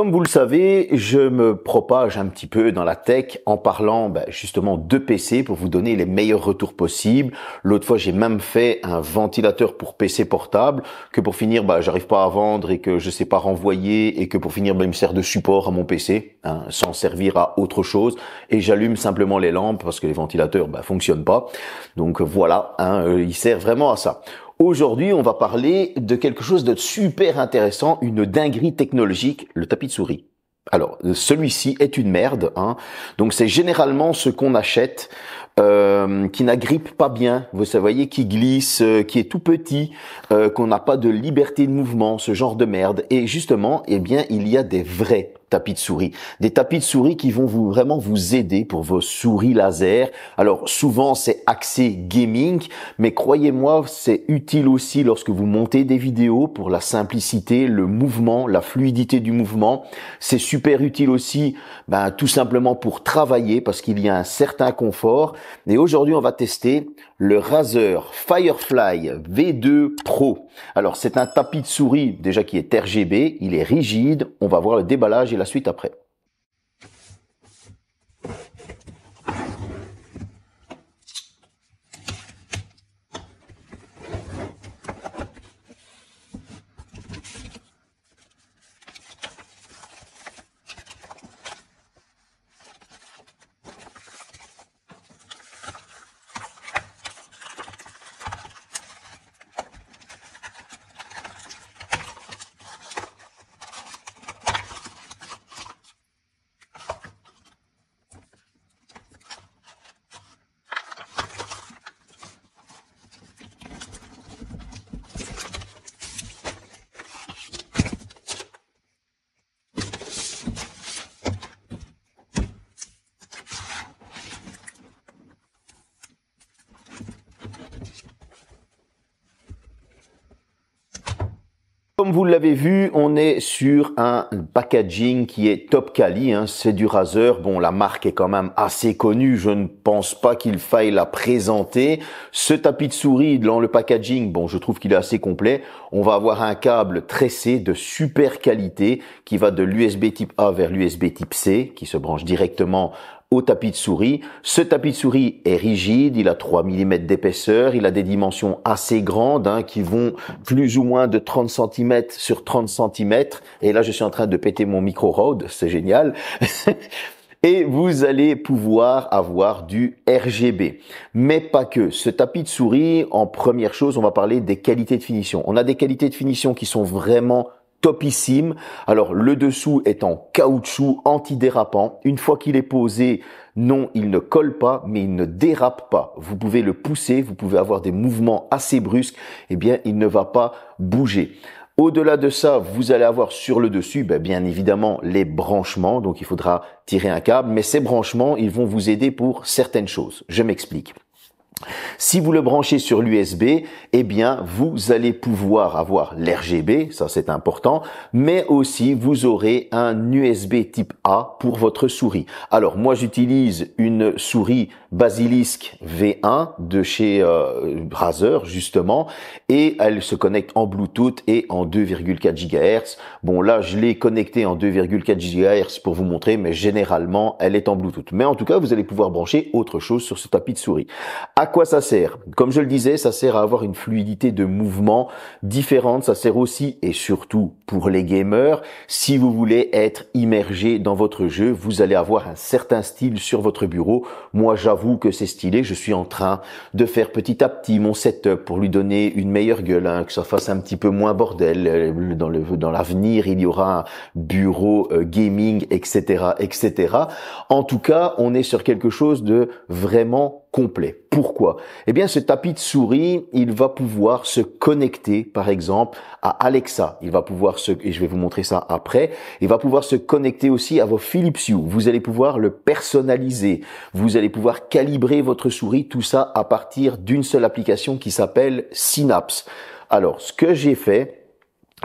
Comme vous le savez, je me propage un petit peu dans la tech en parlant ben, justement de PC pour vous donner les meilleurs retours possibles. L'autre fois, j'ai même fait un ventilateur pour PC portable que pour finir, bah, j'arrive pas à vendre et que je sais pas renvoyer et que pour finir, bah, il me sert de support à mon PC, hein, sans servir à autre chose. Et j'allume simplement les lampes parce que les ventilateurs ne fonctionnent pas. Donc voilà, hein, euh, il sert vraiment à ça. Aujourd'hui, on va parler de quelque chose de super intéressant, une dinguerie technologique, le tapis de souris. Alors, celui-ci est une merde, hein. Donc c'est généralement ce qu'on achète euh, qui n'agrippe pas bien, vous voyez, qui glisse, euh, qui est tout petit, euh, qu'on n'a pas de liberté de mouvement, ce genre de merde. Et justement, eh bien, il y a des vrais tapis de souris. Des tapis de souris qui vont vous vraiment vous aider pour vos souris laser. Alors souvent c'est axé gaming, mais croyez-moi, c'est utile aussi lorsque vous montez des vidéos pour la simplicité, le mouvement, la fluidité du mouvement. C'est super utile aussi ben, tout simplement pour travailler parce qu'il y a un certain confort et aujourd'hui, on va tester le Razer Firefly V2 Pro. Alors, c'est un tapis de souris déjà qui est RGB, il est rigide. On va voir le déballage et la suite après. Comme vous l'avez vu, on est sur un packaging qui est top quali, hein. c'est du Razer. Bon, la marque est quand même assez connue, je ne pense pas qu'il faille la présenter. Ce tapis de souris dans le packaging, bon, je trouve qu'il est assez complet. On va avoir un câble tressé de super qualité qui va de l'USB type A vers l'USB type C, qui se branche directement au tapis de souris. Ce tapis de souris est rigide, il a 3 mm d'épaisseur, il a des dimensions assez grandes hein, qui vont plus ou moins de 30 cm sur 30 cm. Et là, je suis en train de péter mon micro-road, c'est génial. et vous allez pouvoir avoir du RGB. Mais pas que. Ce tapis de souris, en première chose, on va parler des qualités de finition. On a des qualités de finition qui sont vraiment topissime. Alors le dessous est en caoutchouc antidérapant. Une fois qu'il est posé, non, il ne colle pas, mais il ne dérape pas. Vous pouvez le pousser, vous pouvez avoir des mouvements assez brusques, eh bien il ne va pas bouger. Au-delà de ça, vous allez avoir sur le dessus, ben, bien évidemment, les branchements. Donc, il faudra tirer un câble, mais ces branchements, ils vont vous aider pour certaines choses. Je m'explique. Si vous le branchez sur l'USB, eh bien, vous allez pouvoir avoir l'RGB, ça c'est important, mais aussi vous aurez un USB type A pour votre souris. Alors moi j'utilise une souris Basilisk V1 de chez euh, Razer justement et elle se connecte en Bluetooth et en 2,4 GHz. Bon là, je l'ai connectée en 2,4 GHz pour vous montrer, mais généralement, elle est en Bluetooth. Mais en tout cas, vous allez pouvoir brancher autre chose sur ce tapis de souris. À quoi ça sert Comme je le disais, ça sert à avoir une fluidité de mouvement différente. Ça sert aussi et surtout pour les gamers. Si vous voulez être immergé dans votre jeu, vous allez avoir un certain style sur votre bureau. Moi, j'avoue que c'est stylé. Je suis en train de faire petit à petit mon setup pour lui donner une meilleure gueule, hein, que ça fasse un petit peu moins bordel. Euh, dans l'avenir, il y aura un bureau euh, gaming, etc., etc. En tout cas, on est sur quelque chose de vraiment complet. Pourquoi Eh bien, ce tapis de souris, il va pouvoir se connecter, par exemple, à Alexa. Il va pouvoir se, et je vais vous montrer ça après, il va pouvoir se connecter aussi à vos Philips Hue. Vous allez pouvoir le personnaliser. Vous allez pouvoir calibrer votre souris, tout ça à partir d'une seule application qui s'appelle Synapse. Alors, ce que j'ai fait,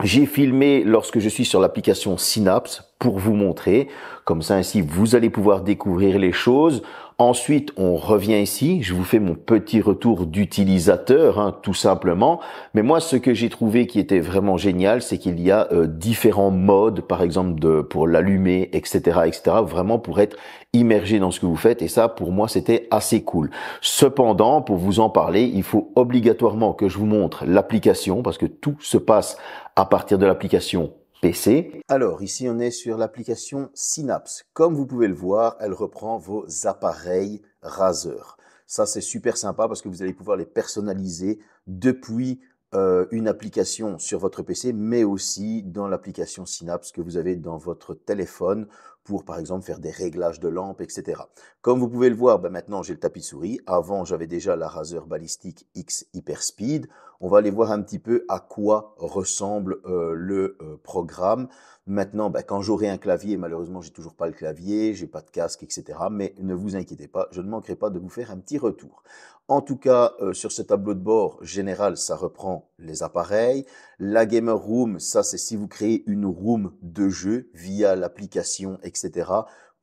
j'ai filmé lorsque je suis sur l'application Synapse pour vous montrer. Comme ça, ainsi, vous allez pouvoir découvrir les choses Ensuite, on revient ici, je vous fais mon petit retour d'utilisateur, hein, tout simplement. Mais moi, ce que j'ai trouvé qui était vraiment génial, c'est qu'il y a euh, différents modes, par exemple pour l'allumer, etc., etc., vraiment pour être immergé dans ce que vous faites. Et ça, pour moi, c'était assez cool. Cependant, pour vous en parler, il faut obligatoirement que je vous montre l'application, parce que tout se passe à partir de l'application PC. Alors ici on est sur l'application Synapse. Comme vous pouvez le voir, elle reprend vos appareils Razer. Ça c'est super sympa parce que vous allez pouvoir les personnaliser depuis euh, une application sur votre PC, mais aussi dans l'application Synapse que vous avez dans votre téléphone pour, par exemple, faire des réglages de lampes, etc. Comme vous pouvez le voir, ben, maintenant j'ai le tapis de souris. Avant, j'avais déjà la Razer Ballistic X Hyper Speed. On va aller voir un petit peu à quoi ressemble euh, le euh, programme. Maintenant, ben, quand j'aurai un clavier, malheureusement, j'ai toujours pas le clavier, j'ai pas de casque, etc. Mais ne vous inquiétez pas, je ne manquerai pas de vous faire un petit retour. En tout cas, euh, sur ce tableau de bord général, ça reprend les appareils. La Gamer Room, ça c'est si vous créez une room de jeu via l'application, etc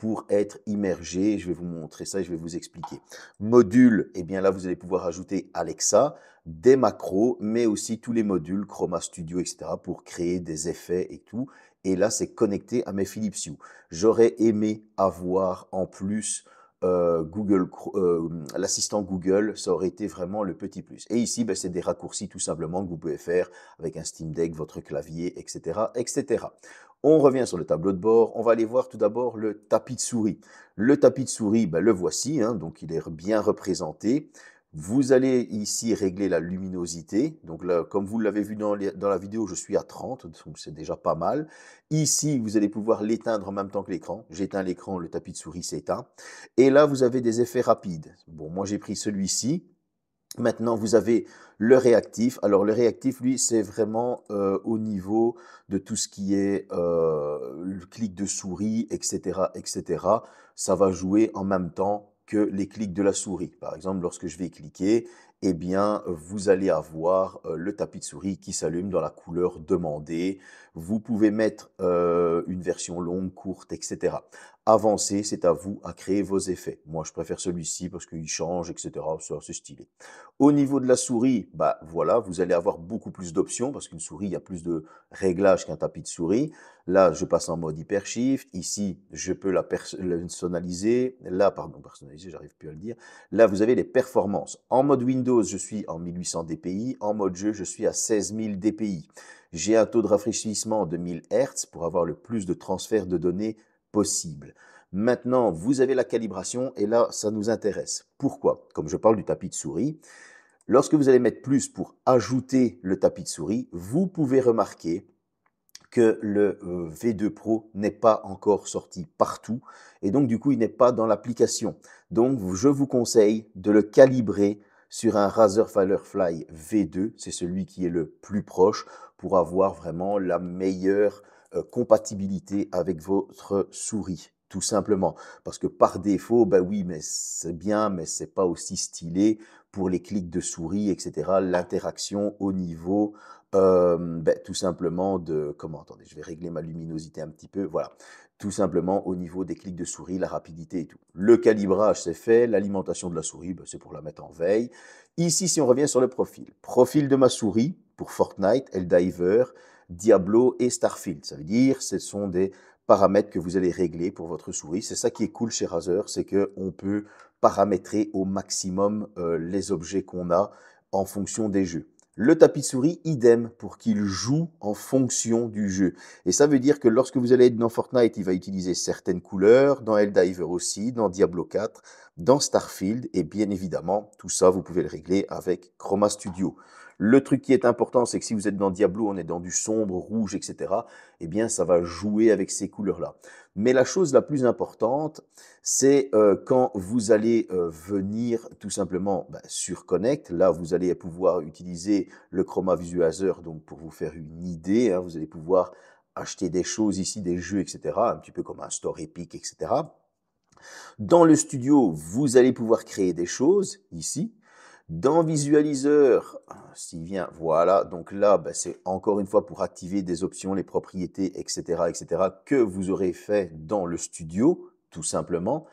pour être immergé. Je vais vous montrer ça et je vais vous expliquer. Module, et eh bien là, vous allez pouvoir ajouter Alexa, des macros, mais aussi tous les modules Chroma Studio, etc. pour créer des effets et tout. Et là, c'est connecté à mes Philips Hue. J'aurais aimé avoir en plus euh, Google, euh, l'assistant Google, ça aurait été vraiment le petit plus. Et ici, ben, c'est des raccourcis tout simplement que vous pouvez faire avec un Steam Deck, votre clavier, etc., etc. On revient sur le tableau de bord. On va aller voir tout d'abord le tapis de souris. Le tapis de souris, ben, le voici. Hein, donc, il est bien représenté. Vous allez ici régler la luminosité. Donc là, comme vous l'avez vu dans, la vidéo, je suis à 30, donc c'est déjà pas mal. Ici, vous allez pouvoir l'éteindre en même temps que l'écran. J'éteins l'écran, le tapis de souris s'éteint. Et là, vous avez des effets rapides. Bon, moi j'ai pris celui-ci. Maintenant, vous avez le réactif. Alors, le réactif, lui, c'est vraiment euh, au niveau de tout ce qui est euh, le clic de souris, etc., etc. Ça va jouer en même temps que les clics de la souris. Par exemple, lorsque je vais cliquer eh bien, vous allez avoir euh, le tapis de souris qui s'allume dans la couleur demandée. Vous pouvez mettre euh, une version longue, courte, etc. Avancez, c'est à vous à créer vos effets. Moi, je préfère celui-ci parce qu'il change, etc. C'est stylé. Au niveau de la souris, bah voilà, vous allez avoir beaucoup plus d'options parce qu'une souris, il y a plus de réglages qu'un tapis de souris. Là, je passe en mode hyper shift. Ici, je peux la personnaliser. Là, pardon, personnaliser, j'arrive plus à le dire. Là, vous avez les performances. En mode Windows, je suis en 1800 dpi. En mode jeu, je suis à 16000 dpi. J'ai un taux de rafraîchissement de 1000 Hz pour avoir le plus de transfert de données possible. Maintenant, vous avez la calibration et là, ça nous intéresse. Pourquoi Comme je parle du tapis de souris, lorsque vous allez mettre plus pour ajouter le tapis de souris, vous pouvez remarquer que le euh, V2 Pro n'est pas encore sorti partout et donc du coup il n'est pas dans l'application. Donc je vous conseille de le calibrer sur un Razer Firefly V2, c'est celui qui est le plus proche pour avoir vraiment la meilleure euh, compatibilité avec votre souris tout simplement parce que par défaut bah oui mais c'est bien mais c'est pas aussi stylé pour les clics de souris etc l'interaction au niveau ben, tout simplement de... Comment Attendez, je vais régler ma luminosité un petit peu. Voilà. Tout simplement au niveau des clics de souris, la rapidité et tout. Le calibrage, c'est fait. L'alimentation de la souris, ben, c'est pour la mettre en veille. Ici, si on revient sur le profil. Profil de ma souris pour Fortnite, Eldiver, Diablo et Starfield. Ça veut dire ce sont des paramètres que vous allez régler pour votre souris. C'est ça qui est cool chez Razer, c'est qu'on peut paramétrer au maximum euh, les objets qu'on a en fonction des jeux. Le tapis souris, idem, pour qu'il joue en fonction du jeu. Et ça veut dire que lorsque vous allez être dans Fortnite, il va utiliser certaines couleurs, dans Helldiver aussi, dans Diablo 4, dans Starfield, et bien évidemment, tout ça, vous pouvez le régler avec Chroma Studio. Le truc qui est important, c'est que si vous êtes dans Diablo, on est dans du sombre, rouge, etc., eh bien, ça va jouer avec ces couleurs-là. Mais la chose la plus importante, c'est euh, quand vous allez euh, venir tout simplement bah, sur Connect, là, vous allez pouvoir utiliser le Chroma Visualizer, donc pour vous faire une idée, hein, vous allez pouvoir acheter des choses ici, des jeux, etc., un petit peu comme un store Epic, etc., dans le studio, vous allez pouvoir créer des choses ici. Dans Visualiseur, s'il vient, voilà, donc là, ben, c'est encore une fois pour activer des options, les propriétés, etc., etc., que vous aurez fait dans le studio, tout simplement.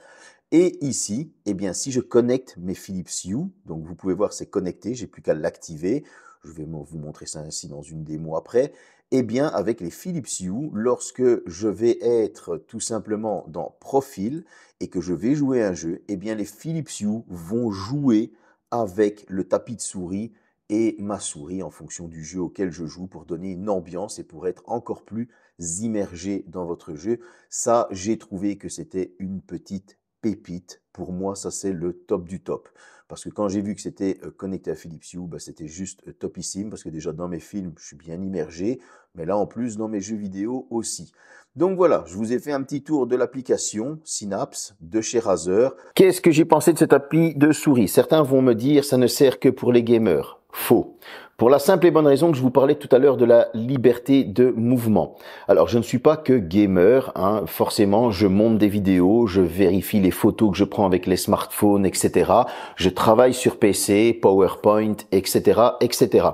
Et ici, eh bien, si je connecte mes Philips Hue, donc vous pouvez voir, c'est connecté, j'ai plus qu'à l'activer. Je vais vous montrer ça ainsi dans une démo après. Eh bien, avec les Philips Hue, lorsque je vais être tout simplement dans Profil et que je vais jouer un jeu, eh bien, les Philips Hue vont jouer avec le tapis de souris et ma souris en fonction du jeu auquel je joue pour donner une ambiance et pour être encore plus immergé dans votre jeu. Ça, j'ai trouvé que c'était une petite pépite. Pour moi, ça c'est le top du top. Parce que quand j'ai vu que c'était euh, connecté à Philips Hue, bah, c'était juste euh, topissime. Parce que déjà dans mes films, je suis bien immergé. Mais là en plus, dans mes jeux vidéo aussi. Donc voilà, je vous ai fait un petit tour de l'application Synapse de chez Razer. Qu'est-ce que j'ai pensé de cette appli de souris Certains vont me dire ça ne sert que pour les gamers. Faux. Pour la simple et bonne raison que je vous parlais tout à l'heure de la liberté de mouvement. Alors je ne suis pas que gamer, hein. forcément je monte des vidéos, je vérifie les photos que je prends avec les smartphones, etc. Je travaille sur PC, PowerPoint, etc. etc.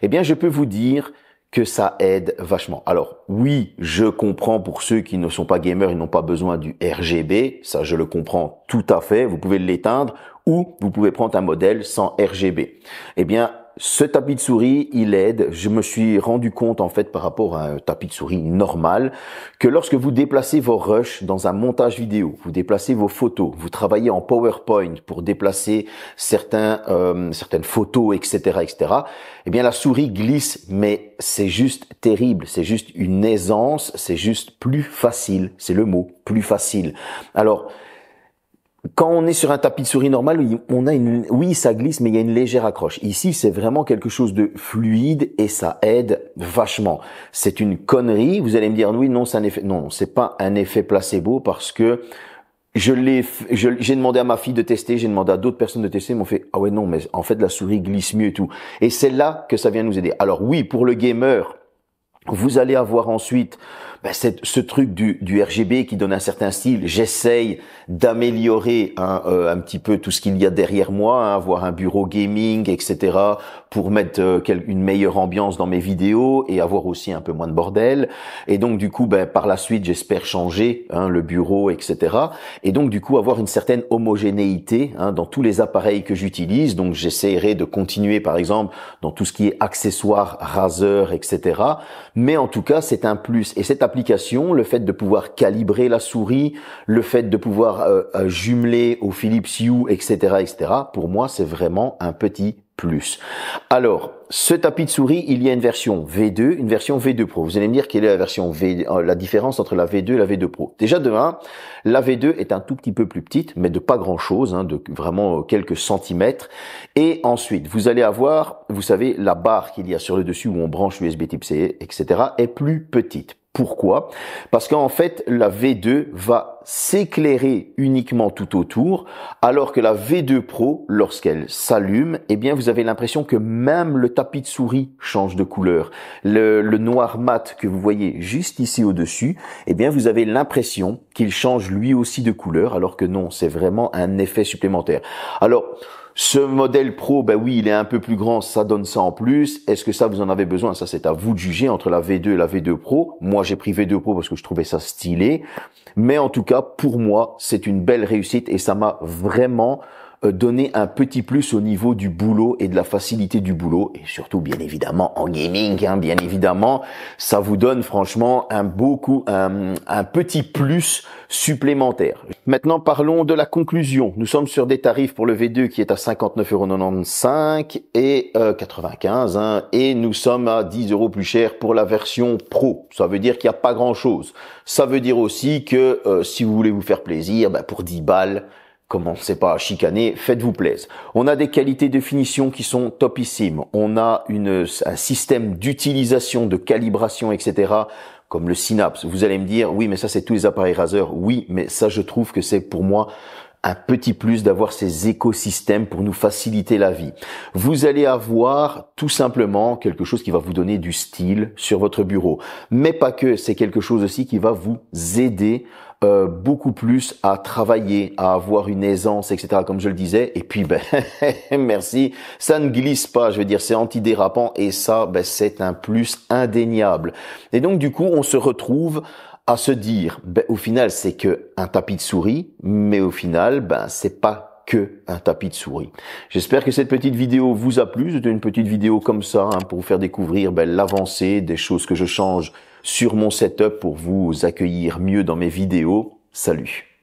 Eh bien je peux vous dire que ça aide vachement. Alors oui, je comprends pour ceux qui ne sont pas gamers, ils n'ont pas besoin du RGB, ça je le comprends tout à fait, vous pouvez l'éteindre ou vous pouvez prendre un modèle sans RGB. Eh bien ce tapis de souris, il aide. Je me suis rendu compte en fait par rapport à un tapis de souris normal que lorsque vous déplacez vos rushs dans un montage vidéo, vous déplacez vos photos, vous travaillez en PowerPoint pour déplacer certains, euh, certaines photos, etc., etc. Eh bien la souris glisse, mais c'est juste terrible, c'est juste une aisance, c'est juste plus facile, c'est le mot, plus facile. Alors quand on est sur un tapis de souris normal, on a une, oui, ça glisse, mais il y a une légère accroche. Ici, c'est vraiment quelque chose de fluide et ça aide vachement. C'est une connerie. Vous allez me dire, oui, non, c'est un effet, non, c'est pas un effet placebo parce que je l'ai, j'ai demandé à ma fille de tester, j'ai demandé à d'autres personnes de tester, ils m'ont fait, ah ouais, non, mais en fait, la souris glisse mieux et tout. Et c'est là que ça vient nous aider. Alors oui, pour le gamer, vous allez avoir ensuite bah, ce truc du, RGB qui donne un certain style. J'essaye d'améliorer euh, un petit peu tout ce qu'il y a derrière moi, hein, avoir un bureau gaming, etc pour mettre euh, une meilleure ambiance dans mes vidéos et avoir aussi un peu moins de bordel. Et donc du coup, ben, par la suite, j'espère changer hein, le bureau, etc. Et donc du coup, avoir une certaine homogénéité hein, dans tous les appareils que j'utilise. Donc j'essaierai de continuer, par exemple, dans tout ce qui est accessoires, raseurs, etc. Mais en tout cas, c'est un plus. Et cette application, le fait de pouvoir calibrer la souris, le fait de pouvoir euh, euh, jumeler au Philips Hue, etc., etc. Pour moi, c'est vraiment un petit plus. Alors, ce tapis de souris, il y a une version V2, une version V2 Pro. Vous allez me dire quelle est la version V, euh, la différence entre la V2 et la V2 Pro. Déjà demain, la V2 est un tout petit peu plus petite, mais de pas grand chose, hein, de vraiment euh, quelques centimètres. Et ensuite, vous allez avoir, vous savez, la barre qu'il y a sur le dessus où on branche USB Type C, etc., est plus petite. Pourquoi Parce qu'en fait, la V2 va s'éclairer uniquement tout autour, alors que la V2 Pro, lorsqu'elle s'allume, eh bien, vous avez l'impression que même le tapis de souris change de couleur. Le, noir mat que vous voyez juste ici au-dessus, eh bien, vous avez l'impression qu'il change lui aussi de couleur, alors que non, c'est vraiment un effet supplémentaire. Alors, ce modèle pro, ben oui, il est un peu plus grand, ça donne ça en plus. Est-ce que ça, vous en avez besoin Ça, c'est à vous de juger entre la V2 et la V2 Pro. Moi, j'ai pris V2 Pro parce que je trouvais ça stylé. Mais en tout cas, pour moi, c'est une belle réussite et ça m'a vraiment euh, donner un petit plus au niveau du boulot et de la facilité du boulot et surtout bien évidemment en gaming hein, bien évidemment ça vous donne franchement un beaucoup un, petit plus supplémentaire maintenant parlons de la conclusion nous sommes sur des tarifs pour le V2 qui est à 59,95€ et 95 euh, hein, et nous sommes à 10 euros plus cher pour la version pro ça veut dire qu'il n'y a pas grand chose ça veut dire aussi que euh, si vous voulez vous faire plaisir bah, pour 10 balles commencez pas à chicaner, faites-vous plaisir. On a des qualités de finition qui sont topissimes. On a une, un système d'utilisation, de calibration, etc comme le Synapse. Vous allez me dire, oui, mais ça, c'est tous les appareils Razer. Oui, mais ça, je trouve que c'est pour moi un petit plus d'avoir ces écosystèmes pour nous faciliter la vie. Vous allez avoir tout simplement quelque chose qui va vous donner du style sur votre bureau. Mais pas que, c'est quelque chose aussi qui va vous aider euh, beaucoup plus à travailler, à avoir une aisance, etc. Comme je le disais. Et puis, ben, merci. Ça ne glisse pas. Je veux dire, c'est antidérapant et ça, ben, c'est un plus indéniable. Et donc, du coup, on se retrouve à se dire, ben, au final, c'est que un tapis de souris, mais au final, ben, c'est pas que un tapis de souris. J'espère que cette petite vidéo vous a plu. C'était une petite vidéo comme ça hein, pour vous faire découvrir ben, l'avancée des choses que je change sur mon setup pour vous accueillir mieux dans mes vidéos. Salut